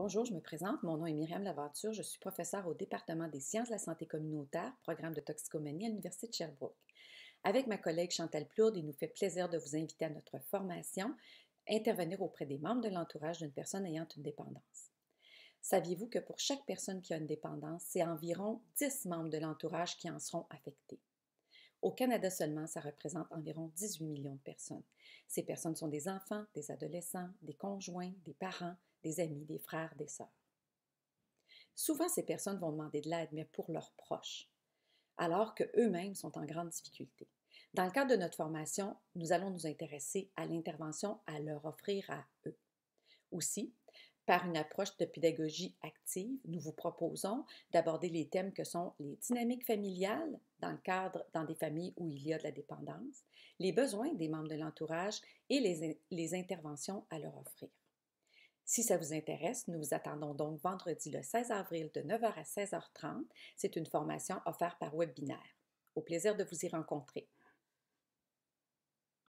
Bonjour, je me présente. Mon nom est Myriam Laventure. Je suis professeure au département des sciences de la santé communautaire, programme de toxicomanie à l'Université de Sherbrooke. Avec ma collègue Chantal Plourde, il nous fait plaisir de vous inviter à notre formation intervenir auprès des membres de l'entourage d'une personne ayant une dépendance. Saviez-vous que pour chaque personne qui a une dépendance, c'est environ 10 membres de l'entourage qui en seront affectés? Au Canada seulement, ça représente environ 18 millions de personnes. Ces personnes sont des enfants, des adolescents, des conjoints, des parents, des amis, des frères, des sœurs. Souvent, ces personnes vont demander de l'aide, mais pour leurs proches, alors qu'eux-mêmes sont en grande difficulté. Dans le cadre de notre formation, nous allons nous intéresser à l'intervention à leur offrir à eux. Aussi, par une approche de pédagogie active, nous vous proposons d'aborder les thèmes que sont les dynamiques familiales dans le cadre dans des familles où il y a de la dépendance, les besoins des membres de l'entourage et les, les interventions à leur offrir. Si ça vous intéresse, nous vous attendons donc vendredi le 16 avril de 9h à 16h30. C'est une formation offerte par webinaire. Au plaisir de vous y rencontrer.